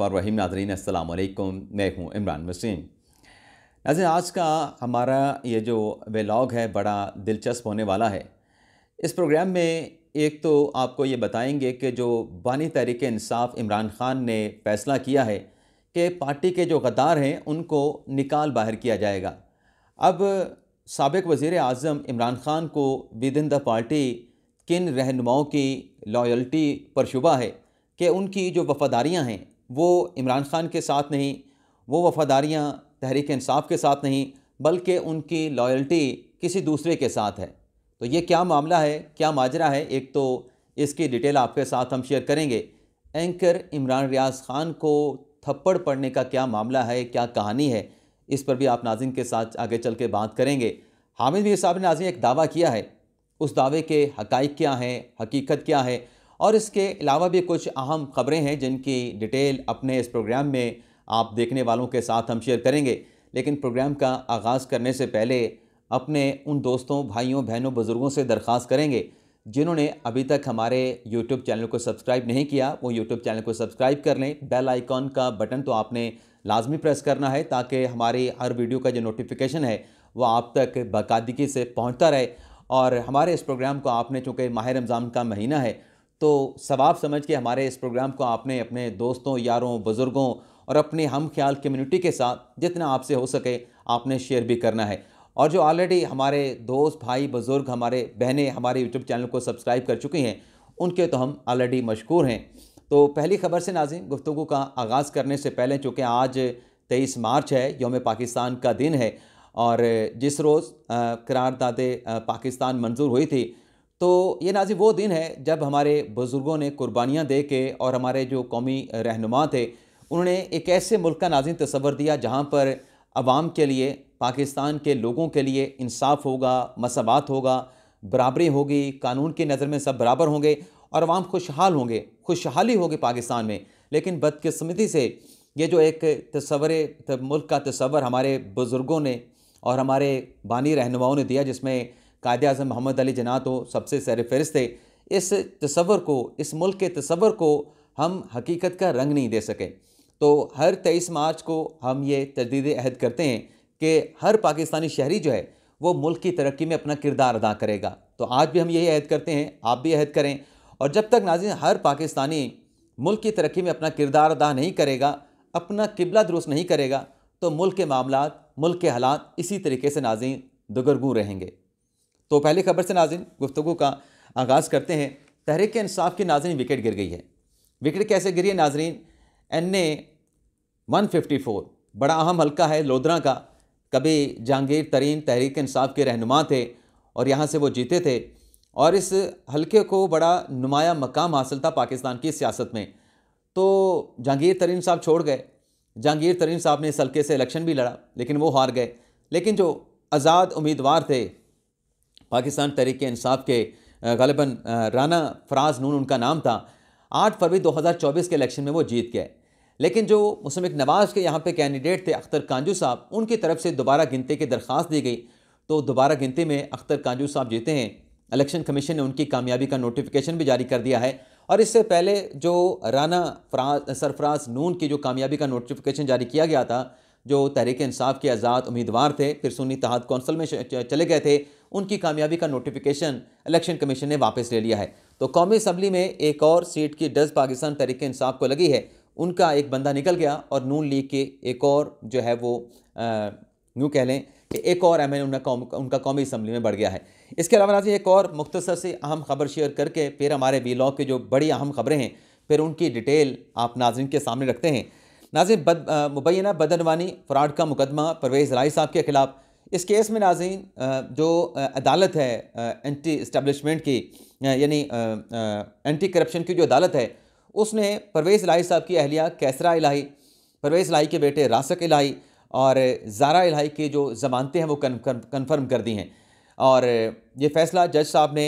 और रहीम नाजरीन असलकुम मैं हूँ इमरान वसीम नाजिन आज का हमारा ये जो बेलाग है बड़ा दिलचस्प होने वाला है इस प्रोग्राम में एक तो आपको ये बताएंगे कि जो बानी तहरीक इंसाफ इमरान ख़ान ने फ़ैसला किया है कि पार्टी के जो गद्दार हैं उनको निकाल बाहर किया जाएगा अब सबक वज़ी अजम इमरान ख़ान को विद इन द पार्टी किन रहनुमाओं की लॉयल्टी पर शुबा है कि उनकी जो वफ़ादारियाँ हैं वो इमरान खान के साथ नहीं वो वफ़ादारियाँ तहरीक इंसाफ के साथ नहीं बल्कि उनकी लॉयल्टी किसी दूसरे के साथ है तो ये क्या मामला है क्या माजरा है एक तो इसकी डिटेल आपके साथ हम शेयर करेंगे एंकर इमरान रियाज खान को थप्पड़ पड़ने का क्या मामला है क्या कहानी है इस पर भी आप नाजिन के साथ आगे चल के बात करेंगे हामिद मीर साहब ने नाजिन एक दावा किया है उस दावे के हकाइक क्या हैं हकीकत क्या है और इसके अलावा भी कुछ अहम खबरें हैं जिनकी डिटेल अपने इस प्रोग्राम में आप देखने वालों के साथ हम शेयर करेंगे लेकिन प्रोग्राम का आगाज़ करने से पहले अपने उन दोस्तों भाइयों बहनों बुज़ुर्गों से दरख्वास्त करेंगे जिन्होंने अभी तक हमारे YouTube चैनल को सब्सक्राइब नहीं किया वो YouTube चैनल को सब्सक्राइब कर लें बेल आइकॉन का बटन तो आपने लाजमी प्रेस करना है ताकि हमारी हर वीडियो का जो नोटिफिकेशन है वो आप तक बाकायदगी से पहुंचता रहे और हमारे इस प्रोग्राम को आपने चूँकि माह रमज़ान का महीना है तो सवाब समझ के हमारे इस प्रोग्राम को आपने अपने दोस्तों यारों बुज़ुर्गों और अपने हम ख्याल कम्युनिटी के साथ जितना आपसे हो सके आपने शेयर भी करना है और जो ऑलरेडी हमारे दोस्त भाई बुज़ुर्ग हमारे बहनें हमारे यूट्यूब चैनल को सब्सक्राइब कर चुकी हैं उनके तो हम ऑलरेडी मशहूर हैं तो पहली खबर से नाजिम गुफ्तु का आगाज़ करने से पहले चूँकि आज तेईस मार्च है योम पाकिस्तान का दिन है और जिस रोज़ करारदादे पाकिस्तान मंजूर हुई थी तो ये नाजी वो दिन है जब हमारे बुज़ुर्गों ने कुर्बानियाँ दे के और हमारे जो कौमी रहनुमा थे उन्होंने एक ऐसे मुल्क का नाजिन तस्वर दिया जहाँ पर आवाम के लिए पाकिस्तान के लोगों के लिए इंसाफ होगा मसावत होगा बराबरी होगी कानून की नज़र में सब बराबर होंगे और आवाम खुशहाल होंगे खुशहाली होगी पाकिस्तान में लेकिन बदकस्मती से ये जो एक तस्वर मुल्क का तस्वर हमारे बुज़ुर्गों ने और हमारे बानी रहनुमाओं ने दिया जिसमें कायद अजम मोहम्मद अली जना तो सबसे फहरिस्त थे इस तस्वर को इस मुल्क के तस्वर को हम हकीकत का रंग नहीं दे सके तो हर तेईस मार्च को हम ये तजदीद अहद करते हैं कि हर पाकिस्तानी शहरी जो है वो मुल्क की तरक्की में अपना किरदार अदा करेगा तो आज भी हम यही अहद करते हैं आप भी अहद करें और जब तक नाजिन हर पाकिस्तानी मुल्क की तरक्की में अपना किरदार अदा नहीं करेगा अपना किबला दुरुस्त नहीं करेगा तो मुल्क के मामला मुल्क के हालात इसी तरीके से नाजिन दुगरगू रहेंगे तो पहली खबर से नाजिन गुफ्तु का आगाज़ करते हैं तहरीक इंसाफ की नाजरन विकेट गिर गई है विकेट कैसे गिरी है नाजरीन N A one fifty four बड़ा अहम हल्का है लोधरा का कभी जहांगीर तरीन तहरीक इंसाफ के रहनुमा थे और यहाँ से वो जीते थे और इस हल्के को बड़ा नुमाया मकाम हासिल था पाकिस्तान की सियासत में तो जहांगीर तरीन साहब छोड़ गए जहांगीर तरीन साहब ने इस हल्के से इलेक्शन भी लड़ा लेकिन वो हार गए लेकिन जो आज़ाद उम्मीदवार थे पाकिस्तान तहरीक इंसाफ के गालिबा राना फराज नून उनका नाम था आठ फरवरी 2024 के इलेक्शन में वो जीत गए लेकिन जो मुस्लिम नवाज़ के यहाँ पे कैंडिडेट थे अख्तर कांजू साहब उनकी तरफ से दोबारा गिनती की दरख्वास्त दी गई तो दोबारा गिनती में अख्तर कांजू साहब जीते हैं इलेक्शन कमीशन ने उनकी कामयाबी का नोटिफिकेशन भी जारी कर दिया है और इससे पहले जो राना फराज सरफराज नून की जो कामयाबी का नोटिफिकेशन जारी किया गया था जो तहरीक इंसाफ के आज़ाद उम्मीदवार थे फिर सुनी तहत कौंसल में चले गए थे उनकी कामयाबी का नोटिफिकेशन इलेक्शन कमीशन ने वापस ले लिया है तो कौमी असम्बली में एक और सीट की डज पाकिस्तान तरीके इंसाफ को लगी है उनका एक बंदा निकल गया और नून लीग के एक और जो है वो यूँ कह लें कि एक और एम एन उनका उनका कौमी असम्बली में बढ़ गया है इसके अलावा नाजी एक और मुख्तसर से अहम खबर शेयर करके फिर हमारे लॉ के जो बड़ी अहम खबरें हैं फिर उनकी डिटेल आप नाजरन के सामने रखते हैं नाजिन बद मुबैना बदनवानी फ्रॉड का मुकदमा परवेज़ राय साहब के खिलाफ इस केस में नाजीन जो अदालत है एंटी इस्टबलिशमेंट की यानी एंटी करप्शन की जो अदालत है उसने परवेज़ इलाही साहब की अहलिया कैसरा इलाही परवेज़ इलाही के बेटे रासक इलाही और जारा इलाही की जो ज़मानतें हैं वो कन्फर्म कर दी हैं और ये फ़ैसला जज साहब ने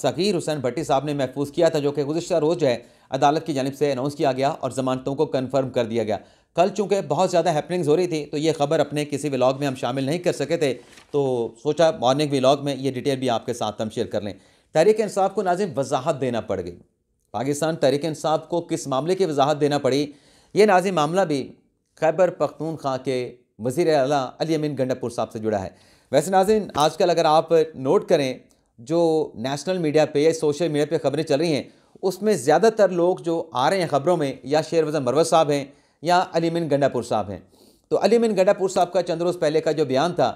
सग़ीर हुसैन भट्टी साहब ने महफूज किया था जो कि गुजशत रोज़ है अदालत की जानब से अनाउंस किया गया और ज़मानतों को कन्फर्म कर दिया गया कल चूँकि बहुत ज़्यादा हैपनिंग्स हो रही थी तो ये खबर अपने किसी व्लॉग में हम शामिल नहीं कर सके थे तो सोचा मॉर्निंग व्लॉग में ये डिटेल भी आपके साथ हम शेयर कर लें तहरीक इंसाफ को नाजिम वजाहत देना पड़ गई पाकिस्तान तहरीक इंसाफ को किस मामले की वजाहत देना पड़ी ये नाजिम मामला भी खैबर पख्तूनख्वा के वजीर अला अली अमीन गंडापुर साहब से जुड़ा है वैसे नाजिन आजकल अगर आप नोट करें जो नेशनल मीडिया पर या सोशल मीडिया पर खबरें चल रही हैं उसमें ज़्यादातर लोग जो आ रहे हैं ख़बरों में या शेर वज़न मरवत साहब हैं या अलीमिन गंडापुर साहब हैं तो अलीमिन गंडापुर साहब का चंद रोज़ पहले का जो बयान था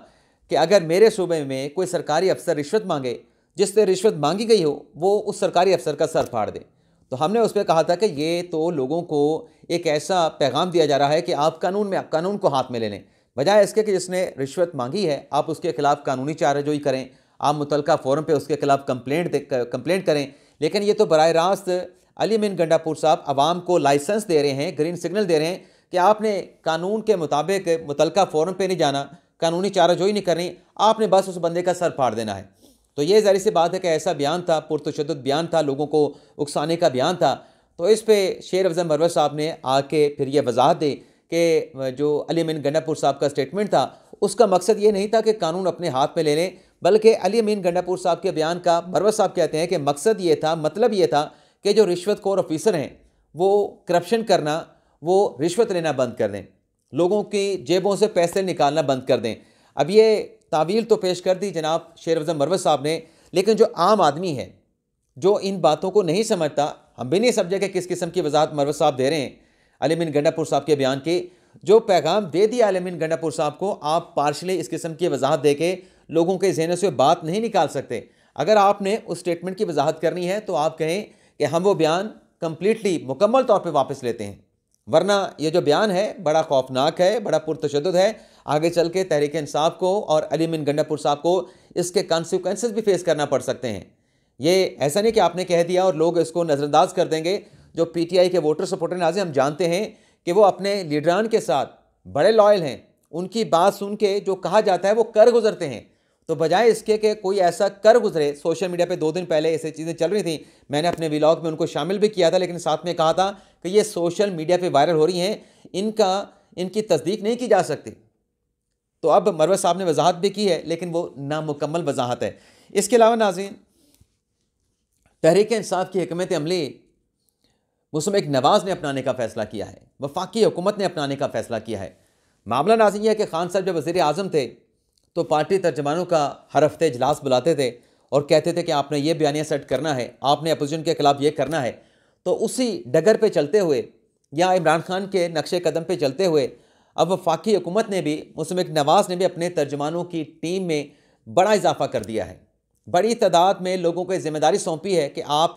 कि अगर मेरे सूबे में कोई सरकारी अफसर रिश्वत मांगे जिससे रिश्वत मांगी गई हो वो उस सरकारी अफसर का सर फाड़ दे तो हमने उस पर कहा था कि ये तो लोगों को एक ऐसा पैगाम दिया जा रहा है कि आप कानून में कानून को हाथ में ले लें बजाय इसके कि जिसने रिश्वत मांगी है आप उसके खिलाफ कानूनी चारजोई करें आप मुतलका फोरम पर उसके खिलाफ कंप्लेंट कंप्लेंट करें लेकिन ये तो बर रास्त अली मिन गंडापुर साहब आवाम को लाइसेंस दे रहे हैं ग्रीन सिग्नल दे रहे हैं कि आपने कानून के मुताबिक मुतलका फ़ोरम पर नहीं जाना कानूनी चाराजोई नहीं करनी आपने बस उस बंदे का सर फाड़ देना है तो ये जाहिर सी बात है कि ऐसा बयान था पुरतशद बयान था लोगों को उकसाने का बयान था तो इस पर शेर अफजम मरवर साहब ने आके फिर यह वजाहत दी कि जो अली मीन गंडापुर साहब का स्टेटमेंट था उसका मकसद ये नहीं था कि कानून अपने हाथ में ले लें बल्कि अली मीन गंडापुर साहब के बयान का मरवर साहब कहते हैं कि मकसद ये था मतलब ये था कि जो रिश्वतखोर ऑफिसर हैं वो करप्शन करना वो रिश्वत लेना बंद कर दें लोगों की जेबों से पैसे निकालना बंद कर दें अब ये तावील तो पेश कर दी जनाब शेर अफजल मरवत साहब ने लेकिन जो आम आदमी है जो इन बातों को नहीं समझता हम भी नहीं समझे कि किस किस्म की वजाहत मरवत साहब दे रहे हैं आलमिन गंडापुर साहब के बयान की जो पैगाम दे दिया आलमिन गंडापुर साहब को आप पार्शली इस किस्म की वजाहत दे के लोगों के जहनों से बात नहीं निकाल सकते अगर आपने उस स्टेटमेंट की वजाहत करनी है तो आप कहें कि हम वो बयान कम्प्लीटली मुकम्मल तौर पर वापस लेते हैं वरना ये जो बयान है बड़ा खौफनाक है बड़ा पुरतशद है आगे चल के तहरीक इंसाफ को और अली मिन गंडापुर साहब को इसके कॉन्सिक्वेंस भी फेस करना पड़ सकते हैं ये ऐसा नहीं कि आपने कह दिया और लोग इसको नज़रअंदाज कर देंगे जो पीटीआई के वोटर सपोर्टर नाजे हम जानते हैं कि वो अपने लीडरान के साथ बड़े लॉयल हैं उनकी बात सुन के जो कहा जाता है वो कर गुजरते हैं तो बजाय इसके कि कोई ऐसा कर गुजरे सोशल मीडिया पे दो दिन पहले ऐसी चीज़ें चल रही थी मैंने अपने व्लॉग में उनको शामिल भी किया था लेकिन साथ में कहा था कि ये सोशल मीडिया पे वायरल हो रही हैं इनका इनकी तस्दीक नहीं की जा सकती तो अब मरवत साहब ने वजाहत भी की है लेकिन वो नामुकम्मल वजाहत है इसके अलावा नाजीन तहरीक इंसाफ की हमत अमली मुस्लिम एक नवाज़ ने अपनाने का फ़ैसला किया है वफाकी हुकूमत ने अपनाने का फ़ैसला किया है मामला नाजी यह कि खान साहब जब वज़ी अजम थे तो पार्टी तर्जमानों का हर हफ्ते इजलास बुलाते थे और कहते थे कि आपने ये बयानियाँ सेट करना है आपने अपोजिशन के खिलाफ ये करना है तो उसी डगर पर चलते हुए या इमरान खान के नक्शे कदम पर चलते हुए अब वफाकी हुकूमत ने भी मुस्लिम नवाज़ ने भी अपने तर्जमानों की टीम में बड़ा इजाफा कर दिया है बड़ी तादाद में लोगों को जिम्मेदारी सौंपी है कि आप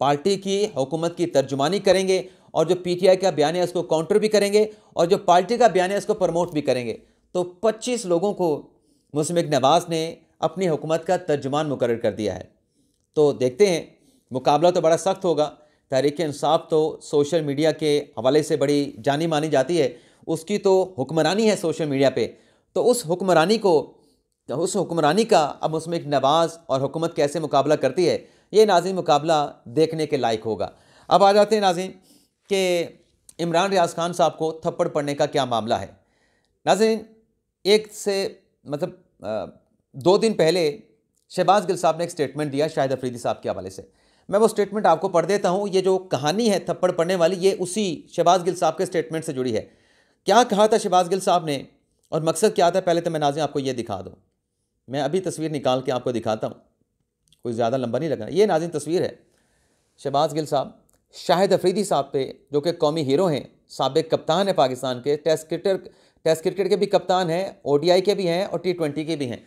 पार्टी की हुकूमत की तर्जुमानी करेंगे और जो पीटीआई का बयान है उसको काउंटर भी करेंगे और जो पार्टी का बयान है उसको प्रमोट भी करेंगे तो 25 लोगों को मुस्लिम नवाज़ ने अपनी हुकूमत का तर्जुमान मुकर कर दिया है तो देखते हैं मुकाबला तो बड़ा सख्त होगा तहरीक इंसाफ तो सोशल मीडिया के हवाले से बड़ी जानी मानी जाती है उसकी तो हुक्मरानी है सोशल मीडिया पे तो उस हुक्मरानी को उस हुक्मरानी का अब मुस्लिम नवाज़ और हुकूमत कैसे मुकाबला करती है ये नाजिम मुकाबला देखने के लायक होगा अब आ जाते हैं नाजिन कि इमरान रियाज खान साहब को थप्पड़ पड़ने का क्या मामला है नाजिम एक से मतलब दो दिन पहले शहबाज गिल साहब ने एक स्टेटमेंट दिया शाहिद अफरीदी साहब के हवाले से मैं वो स्टेटमेंट आपको पढ़ देता हूँ ये जो कहानी है थप्पड़ पड़ने वाली ये उसी शहबाज गिल साहब के स्टेटमेंट से जुड़ी है क्या कहा था शहबाज गिल साहब ने और मकसद क्या था पहले तो मैं नाजिम आपको ये दिखा दूँ मैं अभी तस्वीर निकाल के आपको दिखाता हूँ कोई ज़्यादा लंबा नहीं लगा ये नाजिम तस्वीर है शहबाज गिल साहब शाहिद अफरीदी साहब पे जो कि कौमी हीरो हैं सबक कप्तान है पाकिस्तान के टेस्ट क्रिकेटर टेस्ट क्रिकेट के भी कप्तान हैं ओ के भी हैं और टी ट्वेंटी के भी हैं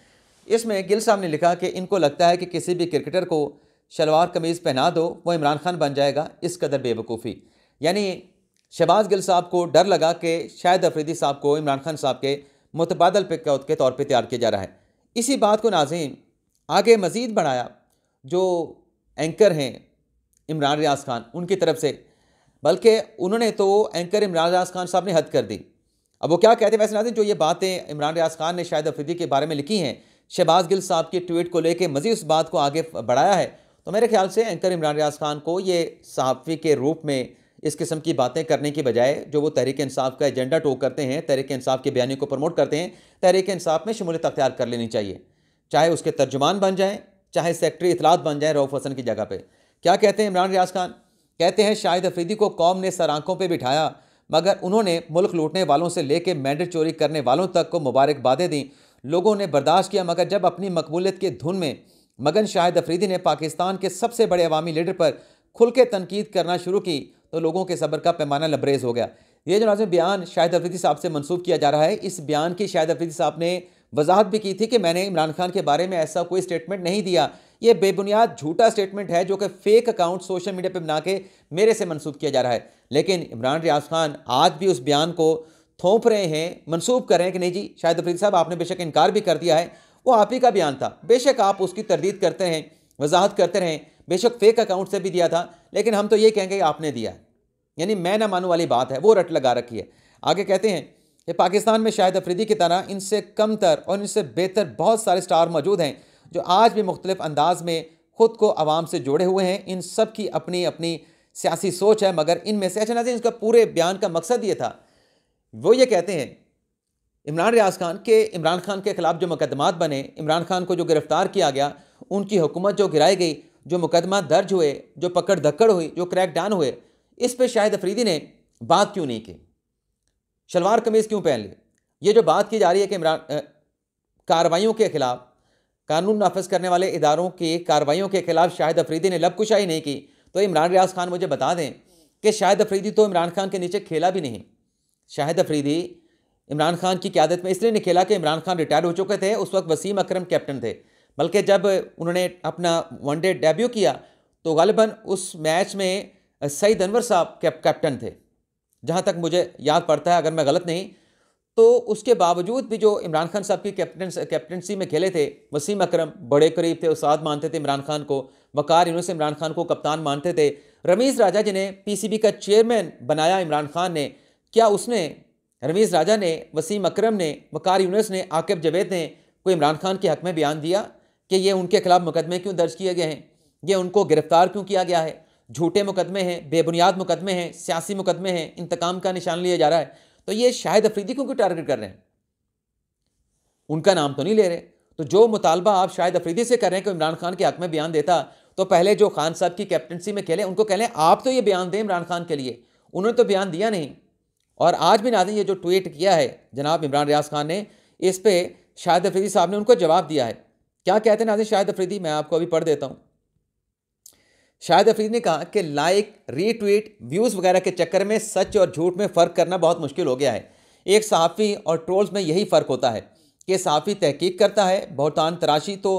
इसमें गिल साहब ने लिखा कि इनको लगता है कि किसी भी क्रिकेटर को शलवार कमीज़ पहना दो वो इमरान खान बन जाएगा इस कदर बेवकूफ़ी यानी शहबाज गिल साहब को डर लगा कि शायद अफरीदी साहब को इमरान खान साहब के मुतबादल पे के तौर पर तैयार किया जा रहा है इसी बात को नाजीम आगे मज़ीद बढ़ाया जो एंकर हैं इमरान रियाज खान उनकी तरफ से बल्कि उन्होंने तो एंकर इमरान रियाज खान साहब ने हद कर दी अब वो क्या कहते हैं वैसे नाजिन जो ये बातें इमरान रियाज खान ने शायद अफरीदी के बारे में लिखी हैं शहबाज गिल साहब की ट्वीट को लेकर मज़ीद उस बात को आगे बढ़ाया है तो मेरे ख्याल से एंकर इमरान रियाज खान को ये सहाफ़ी के रूप में इस किस्म की बातें करने की बजाय जो वो तहरीक इंसाफ का एजेंडा टोक करते हैं तहरीक इंसाफ के बयानी को प्रमोट करते हैं तहरीक इंसाफ में शमूलियत अख्तियार कर लेनी चाहिए चाहे उसके तर्जुमान बन जाएँ चाहे सेक्रटरी इतलात बन जाएँ रऊफ़ हसन की जगह पर क्या कहते हैं इमरान रियाज खान कहते हैं शाहिद अफरीदी को कौम ने सर आँखों पर बिठाया मगर उन्होंने मुल्क लूटने वालों से लेकर मैंडेट चोरी करने वालों तक को मुबारकबादें दी लोगों ने बर्दाश्त किया मगर जब अपनी मकबूलियत के धुन में मगन शाहिद अफरीदी ने पाकिस्तान के सबसे बड़े अवामी लीडर पर खुल के तनकीद करना शुरू की तो लोगों के सब्र का पैमाना लबरेज हो गया ये जो नाजम बयान शाहिद अफरीदी साहब से मनसूब किया जा रहा है इस बयान की शाहिद अफरीदी साहब ने वजाहत भी की थी कि मैंने इमरान खान के बारे में ऐसा कोई स्टेटमेंट नहीं दिया ये बेबुनियाद झूठा स्टेटमेंट है जो कि फेक अकाउंट सोशल मीडिया पर बना के मेरे से मनसूब किया जा रहा है लेकिन इमरान रियाज खान आज भी उस बयान को थोप रहे हैं मनसूब कर रहे हैं कि नहीं जी शाहिद अफरीद साहब आपने बेशक इनकार भी कर दिया है वो आप ही का बयान था बेशक आप उसकी तरदीद करते रहें वजाहत करते रहें बेशक फेक अकाउंट से भी दिया था लेकिन हम तो ये कहेंगे आपने दिया यानी मैं ना मानू वाली बात है वो रट लगा रखी है आगे कहते हैं कि पाकिस्तान में शाहिद अफरीदी की तरह इनसे कमतर और इनसे बेहतर बहुत सारे स्टार मौजूद हैं जो आज भी मुख्तलिफ अंदाज में ख़ुद को आवाम से जुड़े हुए हैं इन सब की अपनी अपनी सियासी सोच है मगर इन में से अच्छा नाजी इसका पूरे बयान का मकसद ये था वो ये कहते हैं इमरान रियाज खान के इमरान खान के ख़िलाफ़ जो मुकदमा बने इमरान खान को जो गिरफ़्तार किया गया उनकी हुकूमत जो गिराई गई जो मुकदमा दर्ज हुए जो पकड़ धक्कड़ हुई जो क्रैक डाउन हुए इस पर शाहिद अफरीदी ने बात क्यों नहीं की शलवार कमीज़ क्यों पहन ली ये जो बात की जा रही है कि इमरान कार्रवाईों के ख़िलाफ़ कानून नाफज करने वाले इदारों की कार्रवाइयों के खिलाफ शाहिद अफरीदी ने लबकुशाही नहीं की तो इमरान रियाज खान मुझे बता दें कि शाहिद अफरीदी तो इमरान खान के नीचे खेला भी नहीं शाहिद अफरीदी इमरान खान की क्यादत में इसलिए नहीं खेला कि इमरान खान रिटायर हो चुके थे उस वक्त वसीम अक्रम कैप्टन थे बल्कि जब उन्होंने अपना वनडे डेब्यू किया तो गालिबा उस मैच में सईद अनवर साहब कैप्टन थे जहाँ तक मुझे याद पड़ता है अगर मैं गलत नहीं तो उसके बावजूद भी जो इमरान खान साहब की कैप्टन कैप्टनसी में खेले थे वसीम अकरम बड़े करीब थे उसाद मानते थे इमरान खान को वकार इन्होंने इमरान खान को कप्तान मानते थे रमीज़ राजा जिन्हें पीसीबी का चेयरमैन बनाया इमरान खान ने क्या उसने रमीज़ राजा ने वसीम अकरम ने वकार यूनस ने आकब जवेद ने कोई इमरान खान के हक में बयान दिया कि ये उनके खिलाफ मुकदमे क्यों दर्ज किए गए हैं ये उनको गिरफ्तार क्यों किया गया है झूठे मुकदमे हैं बेबुनियाद मुकदमे हैं सियासी मुकदमे हैं इंतकाम का निशान लिया जा रहा है तो ये शाहिद अफरीदी को क्यों टारगेट कर रहे हैं उनका नाम तो नहीं ले रहे तो जो मुतालबा आप शाहिद अफरीदी से कर रहे हैं कि इमरान खान के हक में बयान देता तो पहले जो खान साहब की कैप्टनसी में खेले उनको कह लें आप तो ये बयान दें इमरान खान के लिए उन्होंने तो बयान दिया नहीं और आज भी नाजिन ये जो ट्वीट किया है जनाब इमरान रियाज खान ने इस पर शाहिद अफरीदी साहब ने उनको जवाब दिया है क्या कहते हैं नाजिन शाहिद अफरीदी मैं आपको अभी पढ़ देता हूँ शाहिद अफरीद ने कहा कि लाइक रीट्वीट व्यूज़ वगैरह के चक्कर में सच और झूठ में फ़र्क करना बहुत मुश्किल हो गया है एक सहाफ़ी और ट्रोल्स में यही फ़र्क होता है कि सहाफ़ी तहकीक करता है बहुतान तराशी तो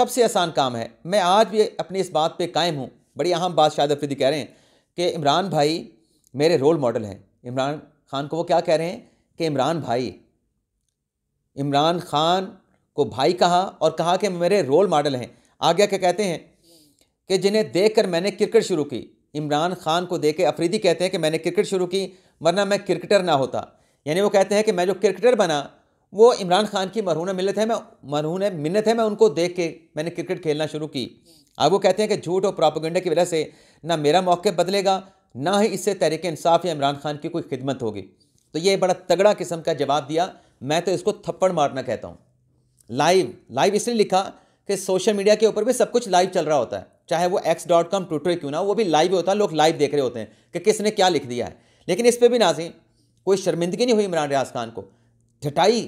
सबसे आसान काम है मैं आज भी अपनी इस बात पर कायम हूँ बड़ी अहम बात शाहिद अफरीदी कह रहे हैं कि इमरान भाई मेरे रोल मॉडल हैं इमरान खान को वो क्या कह रहे हैं कि इमरान भाई इमरान खान को भाई कहा और कहा कि मेरे रोल मॉडल हैं आगे क्या कहते हैं कि जिन्हें देख कर मैंने क्रिकेट शुरू की इमरान खान को देख के अफरीदी कहते हैं कि मैंने क्रिकेट शुरू की वरना मैं क्रिकेटर ना होता यानी वो कहते हैं कि मैं जो क्रिकेटर बना वो इमरान खान की मरहून मिलत है मैं मरहून मिन्नत है मैं उनको देख के मैंने क्रिकेट खेलना शुरू की अब वो कहते हैं कि झूठ और प्रापोगंडे की वजह से ना मेरा मौके बदलेगा ना ही इससे तहरीक इंसाफ या इमरान खान की कोई खिदमत होगी तो ये बड़ा तगड़ा किस्म का जवाब दिया मैं तो इसको थप्पड़ मारना कहता हूँ लाइव लाइव इसलिए लिखा कि सोशल मीडिया के ऊपर भी सब कुछ लाइव चल रहा होता है चाहे वो एक्स डॉट कॉम ट्विटर क्यों ना वो भी लाइव होता है लोग लाइव देख रहे होते हैं कि किसने क्या लिख दिया है लेकिन इस पर भी नाजी कोई शर्मिंदगी नहीं हुई इमरान रियाज खान को ढटाई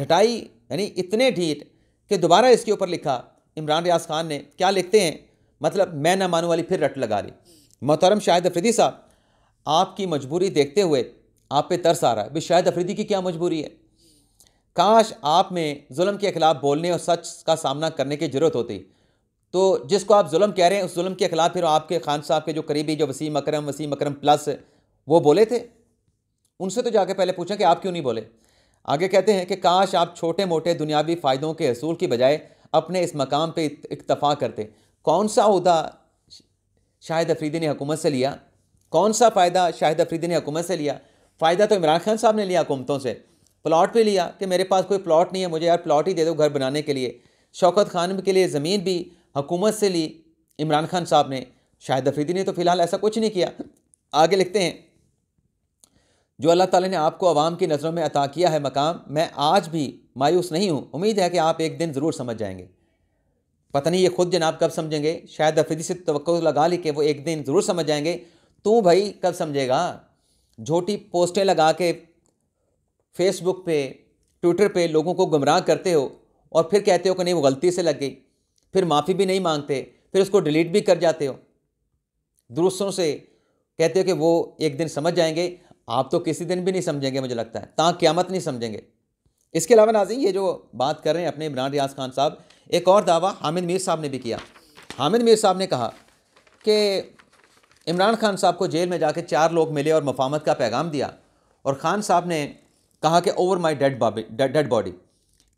ढटाई यानी इतने ढीठ कि दोबारा इसके ऊपर लिखा इमरान रियाज खान ने क्या लिखते हैं मतलब मैं ना मानू वाली फिर रट लगा रही मोहतरम शाहिद अफरीदी साहब आपकी मजबूरी देखते हुए आप पे तरस आ रहा है भी शाहिद अफरीदी की क्या मजबूरी है काश आप में जुल्म के खिलाफ बोलने और सच का सामना करने की ज़रूरत होती तो जिसको आप जुल्म कह रहे हैं उस जुल्म के खिलाफ फिर आपके खान साहब के जो करीबी जो वसीम अक्रम वसीम अक्रम प्लस वो बोले थे उनसे तो जाके पहले पूछा कि आप क्यों नहीं बोले आगे कहते हैं कि काश आप छोटे मोटे दुनियावी फ़ायदों के असूल की बजाय अपने इस मकाम पर इतफा करते कौन सा उदा शाहिद अफरीदी ने हुकूमत से लिया कौन सा फ़ायदा शाहिद अफरीदी ने हुकूमत से लिया फ़ायदा तो इमरान खान साहब ने लिया हुकूमतों से प्लाट भी लिया कि मेरे पास कोई प्लाट नहीं है मुझे यार प्लाट ही दे दो घर बनाने के लिए शौकत खान के लिए ज़मीन भी हुकूमत से ली इमरान खान साहब ने शाहिद अफरीदी ने तो फ़िलहाल ऐसा कुछ नहीं किया आगे लिखते हैं जो अल्लाह ताला ने आपको आवाम की नज़रों में अता किया है मकाम मैं आज भी मायूस नहीं हूँ उम्मीद है कि आप एक दिन ज़रूर समझ जाएंगे पता नहीं ये खुद जनाब कब समझेंगे शायद अफरीदी से तो लगा ली कि वो एक दिन ज़रूर समझ जाएंगे तू भाई कब समझेगा झोटी पोस्टें लगा के फेसबुक पे ट्विटर पे लोगों को गुमराह करते हो और फिर कहते हो कि नहीं वो गलती से लग गई फिर माफ़ी भी नहीं मांगते फिर उसको डिलीट भी कर जाते हो दूसरों से कहते हो कि वो एक दिन समझ जाएंगे आप तो किसी दिन भी नहीं समझेंगे मुझे लगता है ताँ क्यामत नहीं समझेंगे इसके अलावा नाजी ये जो बात कर रहे हैं अपने इमरान रियाज खान साहब एक और दावा हामिद मीर साहब ने भी किया हामिद मीर साहब ने कहा कि इमरान खान साहब को जेल में जाके चार लोग मिले और मफामत का पैगाम दिया और ख़ान साहब ने कहा कि over my dead body dead body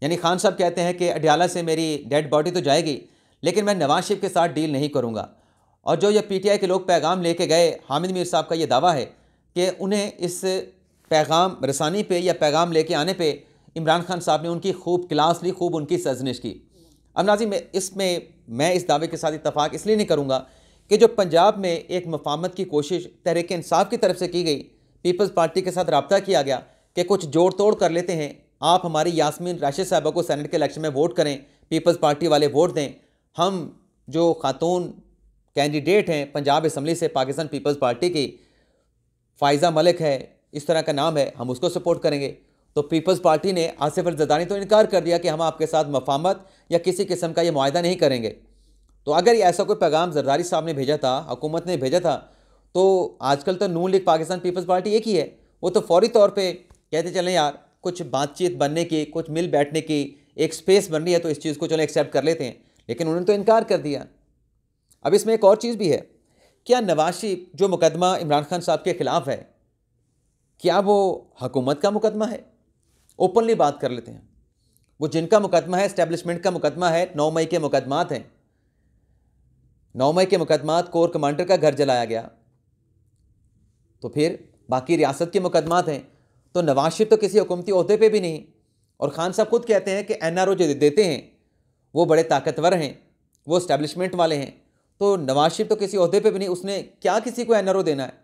यानी खान साहब कहते हैं कि अडियाला से मेरी डेड बॉडी तो जाएगी लेकिन मैं नवाज शरीफ के साथ डील नहीं करूँगा और जो ये पीटीआई के लोग पैगाम लेके गए हामिद मीर साहब का ये दावा है कि उन्हें इस पैगाम रसानी पे या पैगाम लेके आने पे इमरान खान साहब ने उनकी खूब क्लास ली खूब उनकी सजनिश की अब मैं इसमें मैं इस दावे के साथ इतफाक़ इसलिए नहीं करूँगा कि जो पंजाब में एक मफामत की कोशिश तहरीक इंसाफ की तरफ से की गई पीपल्स पार्टी के साथ रबता किया गया कि कुछ जोड़ तोड़ कर लेते हैं आप हमारी यासमीन राशिद साहबा को सेनेट के इलेक्शन में वोट करें पीपल्स पार्टी वाले वोट दें हम जो खातून कैंडिडेट हैं पंजाब असम्बली से पाकिस्तान पीपल्स पार्टी की फायज़ा मलिक है इस तरह का नाम है हम उसको सपोर्ट करेंगे तो पीपल्स पार्टी ने आसिफ अलजदानी तो इनकार कर दिया कि हम आपके साथ मफामत या किसी किस्म का ये माहा नहीं करेंगे तो अगर ऐसा कोई पैगाम जरदारी साहब ने भेजा था हुकूमत ने भेजा था तो आजकल तो नून लीग पाकिस्तान पीपल्स पार्टी एक ही है वो तो फौरी तौर पर कहते चलें यार कुछ बातचीत बनने की कुछ मिल बैठने की एक स्पेस बन रही है तो इस चीज़ को चलो एक्सेप्ट कर लेते हैं लेकिन उन्होंने तो इनकार कर दिया अब इसमें एक और चीज़ भी है क्या नवाशी जो मुकदमा इमरान खान साहब के ख़िलाफ़ है क्या वो हकूमत का मुकदमा है ओपनली बात कर लेते हैं वो जिनका मुकदमा है इस्टेब्लिशमेंट का मुकदमा है नौ मई के मुकदमात हैं नौ मई के मुकदमात कोर कमांडर का घर जलाया गया तो फिर बाकी रियासत के मुकदमात हैं तो नवाज शरीफ तो किसी हुकूमती अहदे पर भी नहीं और ख़ान साहब खुद कहते हैं कि एन आर ओ जो देते हैं वो बड़े ताकतवर हैं वो इस्टेबलिशमेंट वाले हैं तो नवाज शरीफ तो किसी अहदे पर भी नहीं उसने क्या किसी को एन आर ओ देना है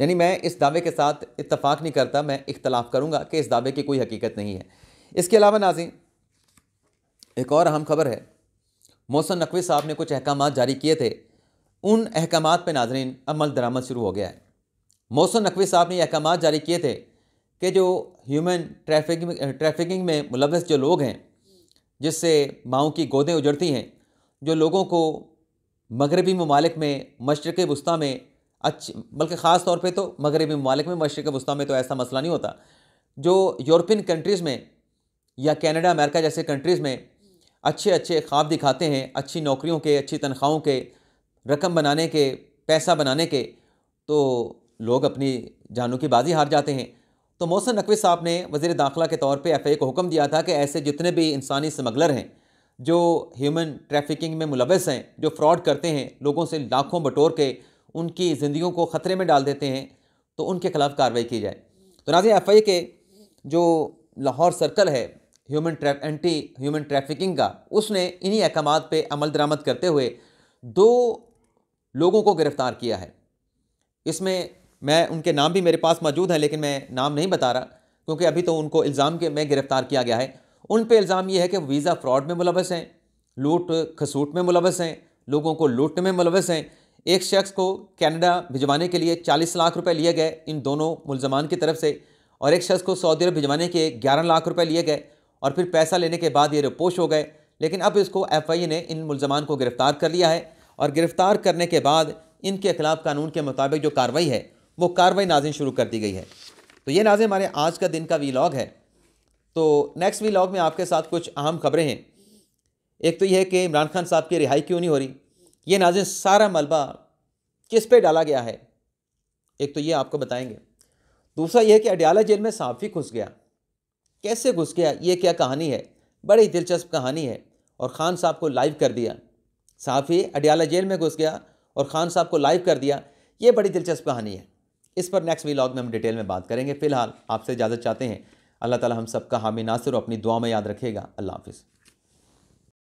यानी मैं इस दावे के साथ इतफाक़ नहीं करता मैं इख्तलाफ करूँगा कि इस दावे की कोई हकीकत नहीं है इसके अलावा नाजी एक और अहम खबर है मोहसन नकवी साहब ने कुछ अहकाम जारी किए थे उन अहकाम पर नाजरन अमल दरामद शुरू हो गया है मोहसन नकवी साहब ने अहकाम जारी किए थे कि जो ह्यूमन ट्रैफिकिंग ट्रैफिकिंग में मुलवस जो लोग हैं जिससे माओ की गोदें उजड़ती हैं जो लोगों को मगरबी ममालिक में मशरक़ वस्ती में अच्छी बल्कि ख़ास तौर पे तो मगरबी ममालिक में मशरक़ वस्ती में तो ऐसा मसला नहीं होता जो यूरोपियन कंट्रीज़ में या कैनेडा अमेरिका जैसे कंट्रीज़ में अच्छे अच्छे ख्वाब दिखाते हैं अच्छी नौकरियों के अच्छी तनख्वाहों के रकम बनाने के पैसा बनाने के तो लोग अपनी जानों की बाजी हार जाते हैं तो मोहसन नकवी साहब ने वज़ी दाखिला के तौर पर एफ को हुक्म दिया था कि ऐसे जितने भी इंसानी स्मगलर हैं जो ह्यूमन ट्रैफिकिंग में मुलवस हैं जो फ्रॉड करते हैं लोगों से लाखों बटोर के उनकी ज़िंदगियों को ख़तरे में डाल देते हैं तो उनके ख़िलाफ़ कार्रवाई की जाए तो नाजी एफ के जो लाहौर सर्कल है ह्यूमन ट्रैफ एंटी ह्यूमन ट्रैफिकिंग का उसने इन्हीं अहकाम पर अमल दरामद करते हुए दो लोगों को गिरफ़्तार किया है इसमें मैं उनके नाम भी मेरे पास मौजूद हैं लेकिन मैं नाम नहीं बता रहा क्योंकि अभी तो उनको इल्ज़ाम के में गिरफ़्तार किया गया है उन पर इल्ज़ाम ये है कि वीज़ा फ्रॉड में मुलवस हैं लूट खसूट में मुलवस हैं लोगों को लूटने में मुलवस हैं एक शख्स को कैनेडा भिजवाने के लिए चालीस लाख रुपए लिए गए इन दोनों मुलजमान की तरफ से और एक शख्स को सऊदी अरब भिजवाने के ग्यारह लाख रुपए लिए गए और फिर पैसा लेने के बाद ये रिपोश हो गए लेकिन अब इसको एफ आई ए ने इन मुलजमान को गिरफ़्तार कर लिया है और गिरफ़्तार करने के बाद इनके खिलाफ कानून के मुताबिक जो कार्रवाई है वो कार्रवाई नाजिम शुरू कर दी गई है तो ये नाजिम हमारे आज का दिन का वीलॉग है तो नेक्स्ट वीलॉग में आपके साथ कुछ अहम खबरें हैं एक तो यह है कि इमरान खान साहब की रिहाई क्यों नहीं हो रही ये नाजिम सारा मलबा किस पे डाला गया है एक तो ये आपको बताएंगे दूसरा यह कि अडियाला जेल में साफी घुस गया कैसे घुस गया ये क्या कहानी है बड़ी दिलचस्प कहानी है और ख़ान साहब को लाइव कर दिया साफी अडियाला जेल में घुस गया और ख़ान साहब को लाइव कर दिया ये बड़ी दिलचस्प कहानी है इस पर नेक्स्ट वीलॉग में हम डिटेल में बात करेंगे फिलहाल आपसे इजाज़त चाहते हैं अल्लाह ताला हम सबका हामी नासिर अपनी दुआ में याद रखेगा अल्लाह हाफिज़